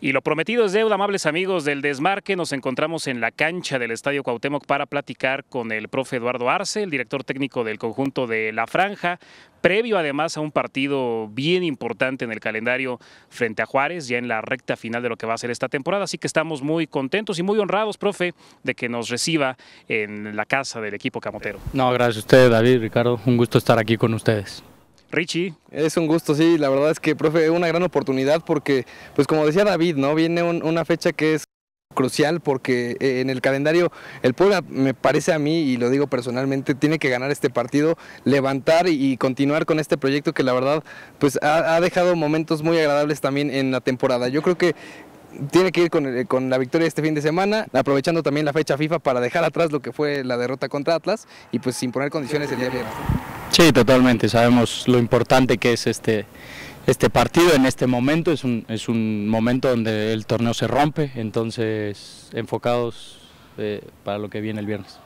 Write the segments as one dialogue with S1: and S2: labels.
S1: Y lo prometido es deuda, amables amigos del desmarque. Nos encontramos en la cancha del Estadio Cuauhtémoc para platicar con el profe Eduardo Arce, el director técnico del conjunto de La Franja, previo además a un partido bien importante en el calendario frente a Juárez, ya en la recta final de lo que va a ser esta temporada. Así que estamos muy contentos y muy honrados, profe, de que nos reciba en la casa del equipo camotero.
S2: No, gracias a usted, David, Ricardo. Un gusto estar aquí con ustedes.
S3: Richie. Es un gusto, sí, la verdad es que, profe, una gran oportunidad porque, pues como decía David, ¿no? Viene una fecha que es crucial porque eh, en el calendario el Puebla me parece a mí y lo digo personalmente tiene que ganar este partido levantar y, continuar con este proyecto que la verdad pues ha, dejado momentos muy agradables también en la temporada yo creo que tiene que ir con, eh, con, la victoria este fin de semana, aprovechando también la fecha FIFA para dejar atrás lo que fue la derrota contra Atlas y pues sin poner condiciones el día de hoy.
S2: Sí, totalmente. Sabemos lo importante que es este, este partido en este momento. Es un, es un momento donde el torneo se rompe, entonces enfocados eh, para lo que viene el viernes.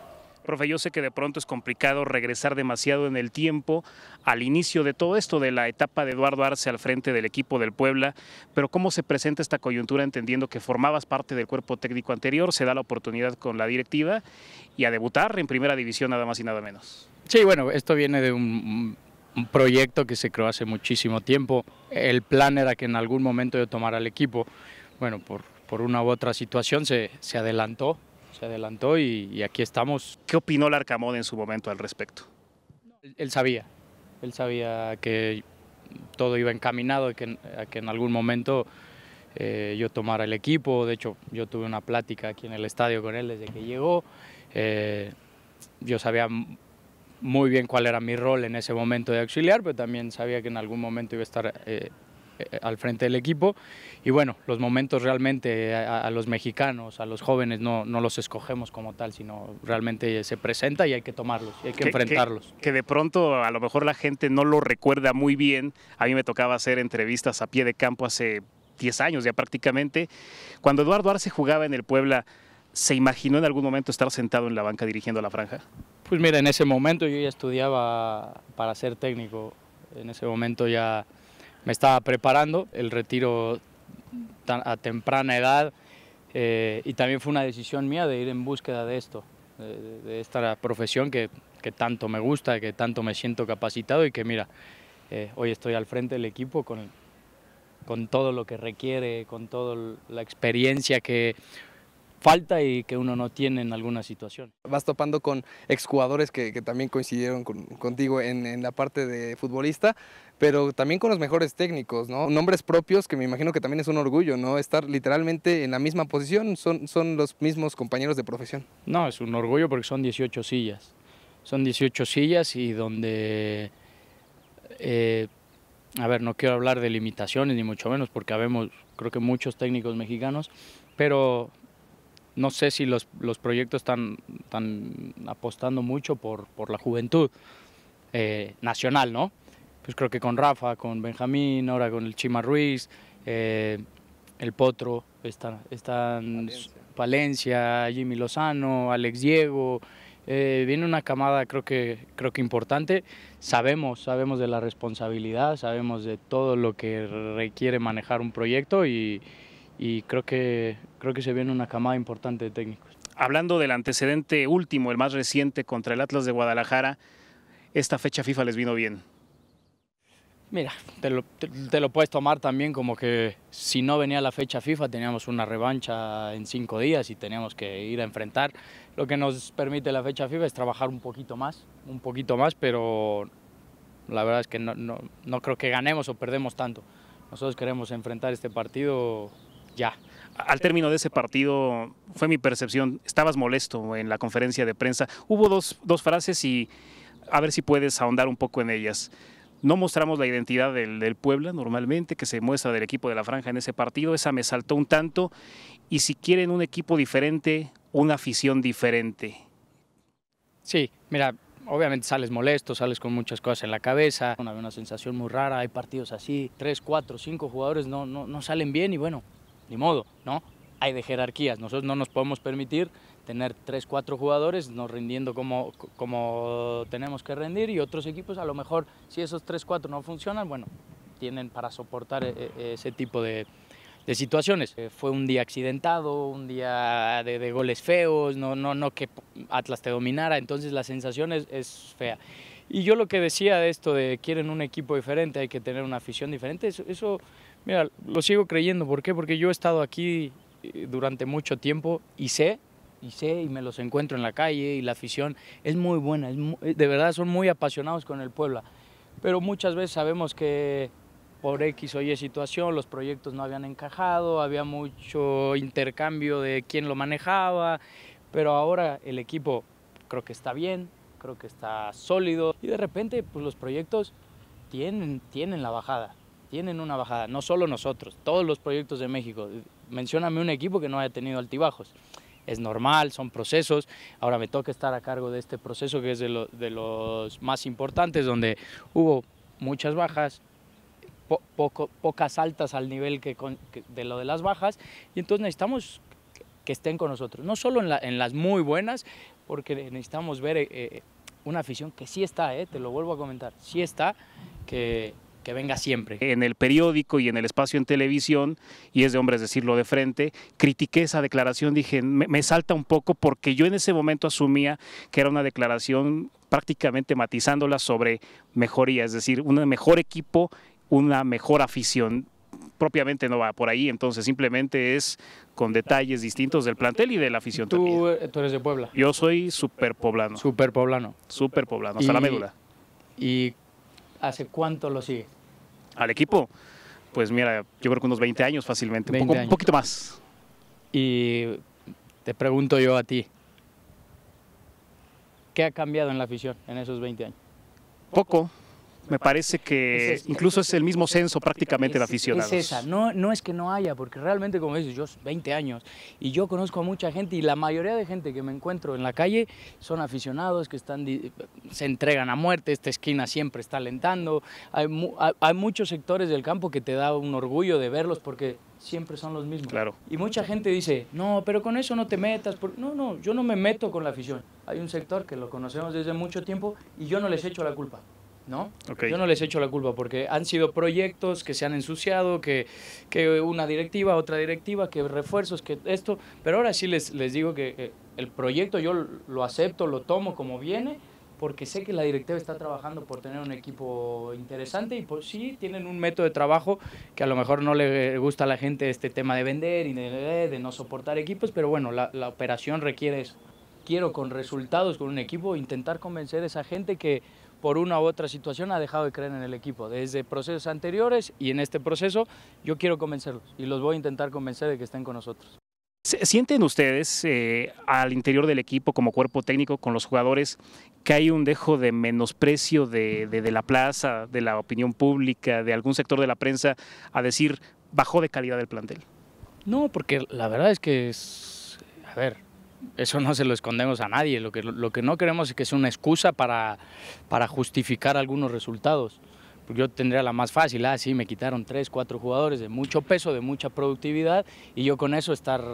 S1: Profe, yo sé que de pronto es complicado regresar demasiado en el tiempo al inicio de todo esto, de la etapa de Eduardo Arce al frente del equipo del Puebla, pero ¿cómo se presenta esta coyuntura entendiendo que formabas parte del cuerpo técnico anterior, se da la oportunidad con la directiva y a debutar en primera división nada más y nada menos?
S2: Sí, bueno, esto viene de un, proyecto que se creó hace muchísimo tiempo. El plan era que en algún momento yo tomara el equipo. Bueno, por, por una u otra situación se, se adelantó, se adelantó y, aquí
S1: estamos. ¿Qué opinó Larcamón en su momento al respecto?
S2: Él, sabía, él sabía que todo iba encaminado a que, que en algún momento eh, yo tomara el equipo. De hecho, yo tuve una plática aquí en el estadio con él desde que llegó. Eh, yo sabía muy bien cuál era mi rol en ese momento de auxiliar, pero también sabía que en algún momento iba a estar eh, eh, al frente del equipo. Y bueno, los momentos realmente eh, a, los mexicanos, a los jóvenes, no, no, los escogemos como tal, sino
S1: realmente se presenta y hay que tomarlos, hay que, enfrentarlos. Que, de pronto a lo mejor la gente no lo recuerda muy bien. A mí me tocaba hacer entrevistas a pie de campo hace 10 años ya prácticamente. Cuando Eduardo Arce jugaba en el Puebla, ¿se imaginó en algún momento estar sentado en la banca dirigiendo la franja?
S2: Pues mira, en ese momento yo ya estudiaba para ser técnico, en ese momento ya me estaba preparando, el retiro a temprana edad eh, y también fue una decisión mía de ir en búsqueda de esto, de, esta profesión que, tanto me gusta, que tanto me siento capacitado y que mira, eh, hoy estoy al frente del equipo con, con todo lo que requiere, con toda la experiencia que falta y que uno no tiene en alguna situación. Vas
S3: topando con exjugadores que, que también coincidieron contigo en, la parte de futbolista, pero también con los mejores técnicos, Nombres propios que me imagino que también es un orgullo, ¿no? Estar literalmente en la misma posición, son, son los mismos compañeros de profesión.
S2: No, es un orgullo porque son 18 sillas. Son 18 sillas y donde... Eh, a ver, no quiero hablar de limitaciones ni mucho menos porque habemos, creo que muchos técnicos mexicanos, pero no sé si los, proyectos están, apostando mucho por, la juventud eh, nacional, ¿no? Pues creo que con Rafa, con Benjamín, ahora con el Chima Ruiz, eh, el Potro, están, están Palencia. Jimmy Lozano, Alex Diego. Eh, viene una camada creo que, creo que importante. Sabemos, sabemos de la responsabilidad, sabemos de todo lo que requiere manejar un proyecto y,
S1: y creo que, creo que se viene una camada importante de técnicos. Hablando del antecedente último, el más reciente contra el Atlas de Guadalajara, esta fecha FIFA les vino bien. Mira, te lo, puedes tomar también como que si no venía la fecha FIFA
S2: teníamos una revancha en cinco días y teníamos que ir a enfrentar. Lo que nos permite la fecha FIFA es trabajar un poquito más, un poquito más, pero la verdad es que no, no, no creo que ganemos o perdemos tanto. Nosotros queremos enfrentar este partido
S1: ya. Al término de ese partido, fue mi percepción, estabas molesto en la conferencia de prensa. Hubo dos, frases y a ver si puedes ahondar un poco en ellas. No mostramos la identidad del, Puebla normalmente, que se muestra del equipo de la franja en ese partido. Esa me saltó un tanto. Y si quieren un equipo diferente, una afición diferente. Sí, mira, obviamente sales molesto, sales con muchas cosas en la cabeza. Una,
S2: sensación muy rara, hay partidos así, tres, cuatro, cinco jugadores no, no salen bien y bueno, ni modo, ¿no? Hay de jerarquías, nosotros no nos podemos permitir tener 3, 4 jugadores no rindiendo como, como tenemos que rendir y otros equipos a lo mejor si esos 3, 4 no funcionan, bueno, tienen para soportar eh, eh, ese tipo de, situaciones. Eh, fue un día accidentado, un día de, goles feos, no, no, no que Atlas te dominara, entonces la sensación es, fea. Y yo lo que decía de esto de quieren un equipo diferente, hay que tener una afición diferente, eso Mira, lo sigo creyendo. ¿Por qué? Porque yo he estado aquí eh, durante mucho tiempo y sé, y sé, y me los encuentro en la calle y la afición es muy buena. Eh, de verdad, son muy apasionados con el Puebla. Pero muchas veces sabemos que por X o Y situación los proyectos no habían encajado, había mucho intercambio de quién lo manejaba, pero ahora el equipo creo que está bien, creo que está sólido y de repente pues los proyectos tienen, tienen la bajada tienen una bajada, no solo nosotros, todos los proyectos de México. Mencióname un equipo que no haya tenido altibajos. Es normal, son procesos. Ahora me toca estar a cargo de este proceso que es de, de los más importantes, donde hubo muchas bajas, poco, pocas altas al nivel que, de lo de las bajas, y entonces necesitamos que estén con nosotros, no solo en, las muy buenas, porque necesitamos ver eh, eh, una afición que sí está, eh, te lo vuelvo a comentar, sí está,
S1: que, que venga siempre. En el periódico y en el espacio en televisión, y es de hombres decirlo de frente, critiqué esa declaración, dije, me, salta un poco porque yo en ese momento asumía que era una declaración prácticamente matizándola sobre mejoría, es decir, un mejor equipo, una mejor afición. Propiamente no va por ahí, entonces simplemente es con detalles distintos del plantel y de la afición ¿Tú, eh, ¿Tú eres de Puebla? Yo soy superpoblano. Superpoblano. Superpoblano, hasta la médula. ¿hace cuánto lo sigue? Al equipo, pues mira, yo creo que unos 20 años fácilmente, un, un poquito más. Y te pregunto yo a ti,
S2: ¿qué ha cambiado en la afición en esos 20 años?
S1: Poco, me parece que incluso es el mismo censo prácticamente de aficionados. no, es que no haya, porque realmente, como
S2: dices, yo 20 años y yo conozco a mucha gente y la mayoría de gente que me encuentro en la calle son aficionados que están, se entregan a muerte, esta esquina siempre está alentando. Hay, muchos sectores del campo que te da un orgullo de verlos porque siempre son los mismos. Claro. Y mucha gente dice, no, pero con eso no te metas. No, no, yo no me meto con la afición. Hay un sector que lo conocemos desde mucho tiempo y yo no les echo la culpa. ¿no? Yo no les echo la culpa porque han sido proyectos que se han ensuciado, que, una directiva, otra directiva, que refuerzos, que esto. Pero ahora sí les, les digo que eh, el proyecto yo lo acepto, lo tomo como viene, porque sé que la directiva está trabajando por tener un equipo interesante y pues sí tienen un método de trabajo que a lo mejor no le gusta a la gente este tema de vender y de, no soportar equipos, pero bueno, la, la operación requiere eso. Quiero con resultados, con un equipo, intentar convencer a esa gente que, por una u otra situación ha dejado de creer en el equipo, desde procesos anteriores y en este proceso yo quiero convencerlos y los voy a intentar convencer de que estén con nosotros.
S1: ¿Sienten ustedes eh, al interior del equipo como cuerpo técnico con los jugadores que hay un dejo de menosprecio de, de, la plaza, de la opinión pública, de algún sector de la prensa a decir bajó de calidad el plantel?
S2: No, porque la verdad es que es, a ver, eso no se lo escondemos a nadie. Lo que, no queremos es que sea una excusa para, justificar algunos resultados. yo tendría la más fácil, ah, sí, me quitaron tres, cuatro jugadores de mucho peso, de mucha productividad, y yo con eso estar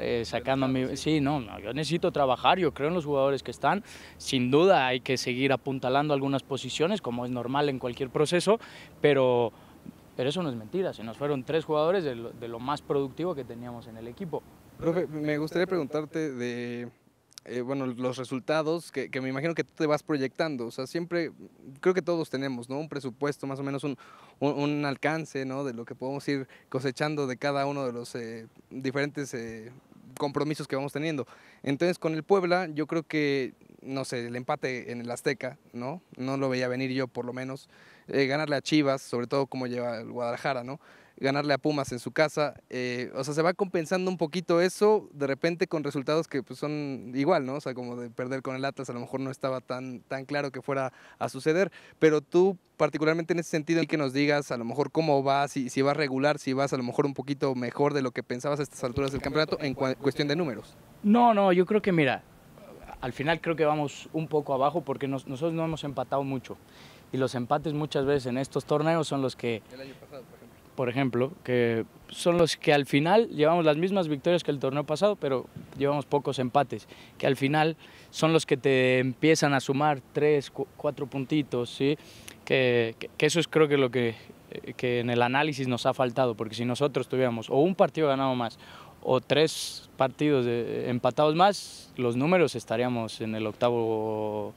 S2: eh, sacando mi... Sí, no, yo necesito trabajar, yo creo en los jugadores que están. Sin duda hay que seguir apuntalando algunas posiciones, como es normal en cualquier proceso, pero, pero eso no es mentira. Se nos fueron tres jugadores de lo más productivo que teníamos en el equipo.
S3: Profe, me gustaría preguntarte de, eh, bueno, los resultados que, me imagino que tú te vas proyectando. O sea, siempre, creo que todos tenemos, ¿no? Un presupuesto, más o menos un, alcance, ¿no? De lo que podemos ir cosechando de cada uno de los eh, diferentes eh, compromisos que vamos teniendo. Entonces, con el Puebla, yo creo que, no sé, el empate en el Azteca, ¿no? No lo veía venir yo, por lo menos. ganarle a Chivas, sobre todo como lleva el Guadalajara, ¿no? ganarle a Pumas en su casa. Eh, o sea, se va compensando un poquito eso de repente con resultados que pues, son igual, ¿no? O sea, como de perder con el Atlas a lo mejor no estaba tan, tan claro que fuera a suceder. Pero tú, particularmente en ese sentido, que nos digas a lo mejor cómo vas, si, si vas regular, si vas a lo mejor un poquito mejor de lo que pensabas a
S2: estas alturas del campeonato en cuestión de números. No, no, yo creo que mira, al final creo que vamos un poco abajo porque nosotros no hemos empatado mucho. Y los empates muchas veces en estos torneos son los que... El por ejemplo, que son los que al final llevamos las mismas victorias que el torneo pasado, pero llevamos pocos empates, que al final son los que te empiezan a sumar tres, cuatro puntitos, ¿sí? Que, eso es creo que lo que, eh, que en el análisis nos ha faltado, porque si nosotros tuviéramos o un partido ganado más o tres partidos empatados más, los números estaríamos en el octavo,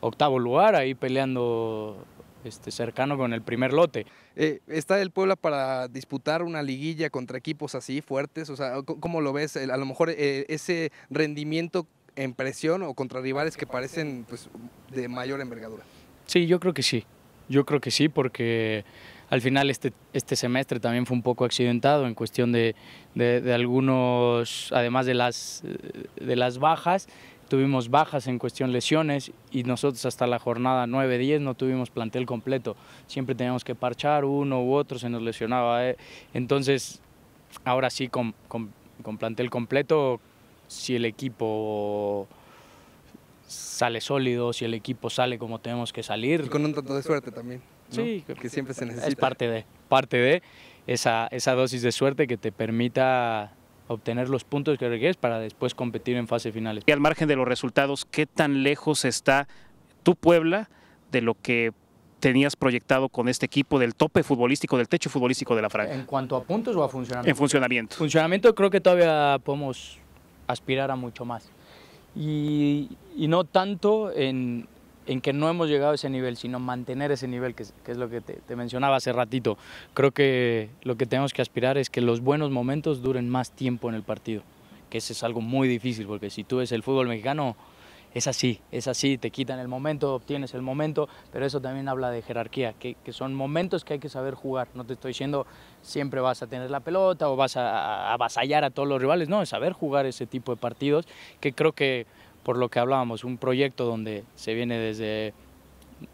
S2: octavo lugar, ahí peleando este, cercano con el primer
S3: lote. Eh, ¿Está el Puebla para disputar una liguilla contra equipos así fuertes? O sea, ¿cómo lo ves? A lo mejor eh, ese rendimiento en presión o contra rivales que parecen pues, de mayor envergadura.
S2: Sí, yo creo que sí. Yo creo que sí, porque al final este, este semestre también fue un poco accidentado en cuestión de, algunos, además de las, eh, de las bajas, tuvimos bajas en cuestión lesiones y nosotros hasta la jornada 9-10 no tuvimos plantel completo. Siempre teníamos que parchar, uno u otro se nos lesionaba. Eh. Entonces, ahora sí, con, con, plantel completo, si el equipo sale sólido, si el equipo sale como tenemos que salir. Y con un tanto de suerte también. Sí, que siempre se necesita. Es parte de, parte de esa, esa dosis de suerte que te permita
S1: obtener los puntos que requieres para después competir en fase final. Y al margen de los resultados, ¿qué tan lejos está tu Puebla de lo que tenías proyectado con este equipo del tope futbolístico, del techo futbolístico de la franja?
S2: ¿En cuanto a puntos o a funcionamiento? En
S1: funcionamiento. Funcionamiento
S2: creo que todavía podemos aspirar a mucho más. y no tanto en, en que no hemos llegado a ese nivel, sino mantener ese nivel, que, es lo que te, mencionaba hace ratito. Creo que lo que tenemos que aspirar es que los buenos momentos duren más tiempo en el partido, que eso es algo muy difícil, porque si tú ves el fútbol mexicano, es así, es así, te quitan el momento, obtienes el momento, pero eso también habla de jerarquía, que, son momentos que hay que saber jugar. No te estoy diciendo siempre vas a tener la pelota o vas a avasallar a todos los rivales, no, es saber jugar ese tipo de partidos, que creo que por lo que hablábamos, un proyecto donde se viene desde,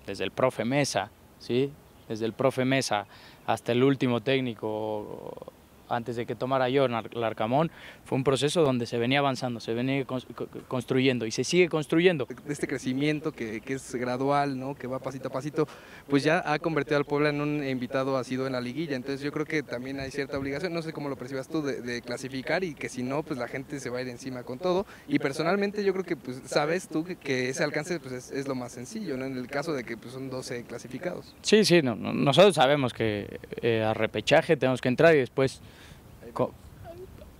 S2: desde el profe Mesa, ¿sí? desde el profe Mesa hasta el último técnico antes de que tomara yo Arcamón, fue un proceso donde se venía avanzando, se venía construyendo y se sigue construyendo. Este crecimiento que, es gradual, ¿no? que va pasito a pasito, pues ya ha convertido al pueblo en
S3: un invitado sido en la liguilla, entonces yo creo que también hay cierta obligación, no sé cómo lo percibas tú, de, clasificar y que si no, pues la gente se va a ir encima con todo y personalmente yo creo que pues, sabes tú que ese alcance pues, es, lo más sencillo, ¿no? en el caso de que pues, son 12 clasificados.
S2: Sí, sí, no, nosotros sabemos que eh, a repechaje tenemos que entrar y después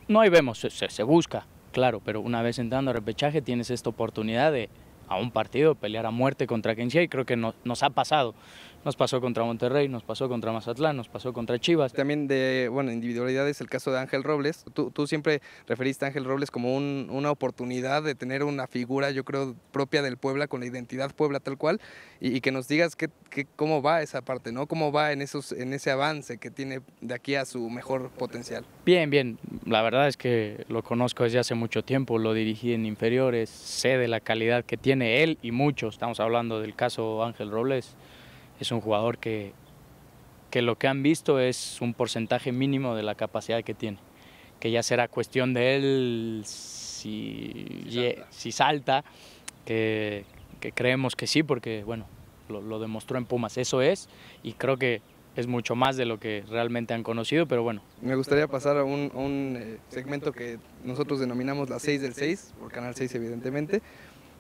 S2: no, ahí vemos, se, busca, claro, pero una vez entrando al repechaje tienes esta oportunidad de a un partido pelear a muerte contra quien sea y creo que nos ha pasado. Nos pasó contra Monterrey, nos pasó contra Mazatlán, nos pasó contra
S3: Chivas. También de bueno, individualidades, el caso de Ángel Robles. Tú, siempre referiste a Ángel Robles como una oportunidad de tener una figura, yo creo, propia del Puebla, con la identidad Puebla tal cual, y, que nos digas cómo va esa parte, ¿no? Cómo va en, esos, en ese avance que tiene de aquí a su mejor potencial.
S2: Bien, bien. La verdad es que lo conozco desde hace mucho tiempo, lo dirigí en inferiores, sé de la calidad que tiene él y muchos. Estamos hablando del caso Ángel Robles es un jugador que, que lo que han visto es un porcentaje mínimo de la capacidad que tiene, que ya será cuestión de él si, si salta, que, que, creemos que sí, porque bueno, lo, demostró en Pumas, eso es, y creo que es mucho más de lo que realmente han conocido, pero bueno.
S3: Me gustaría pasar a un, un eh, segmento que nosotros denominamos la 6 del 6, por Canal 6 evidentemente,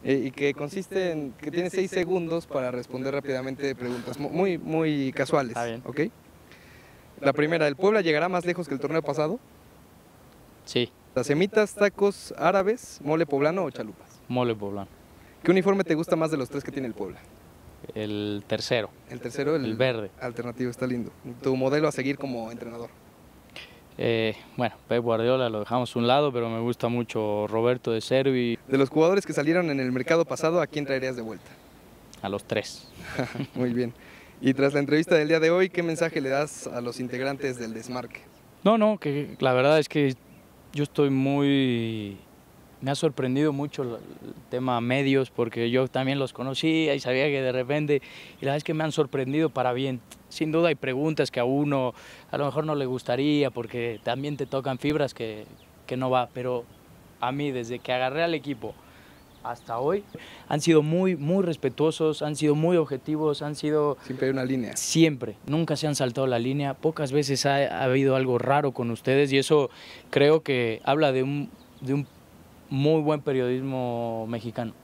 S3: eh, y que consiste en que tiene seis segundos para responder rápidamente preguntas muy, muy casuales. La primera, ¿el Puebla llegará más lejos que el torneo pasado? Sí. ¿Las semitas, tacos árabes, mole poblano o chalupas? Mole poblano. ¿Qué uniforme te gusta más de los tres que tiene el Puebla?
S2: El tercero. El tercero, el verde.
S3: Alternativo, está lindo. Tu modelo a seguir como entrenador.
S2: Eh, bueno, Pep Guardiola lo dejamos a un lado, pero me gusta mucho Roberto de Servi. De los jugadores que salieron en el mercado pasado, ¿a
S3: quién traerías de vuelta? A los tres. Muy bien. Y tras la entrevista del día de hoy, ¿qué mensaje le das a los integrantes del desmarque?
S2: No, no, que la verdad es que yo estoy muy me ha sorprendido mucho el tema medios porque yo también los conocía y sabía que de repente, y la verdad es que me han sorprendido para bien. Sin duda hay preguntas que a uno a lo mejor no le gustaría porque también te tocan fibras que, que no va, pero a mí desde que agarré al equipo hasta hoy han sido muy, muy respetuosos, han sido muy objetivos, han sido... Siempre hay una línea. Siempre, nunca se han saltado la línea, pocas veces ha, ha habido algo raro con ustedes y eso creo que habla de un, de un muy buen periodismo mexicano.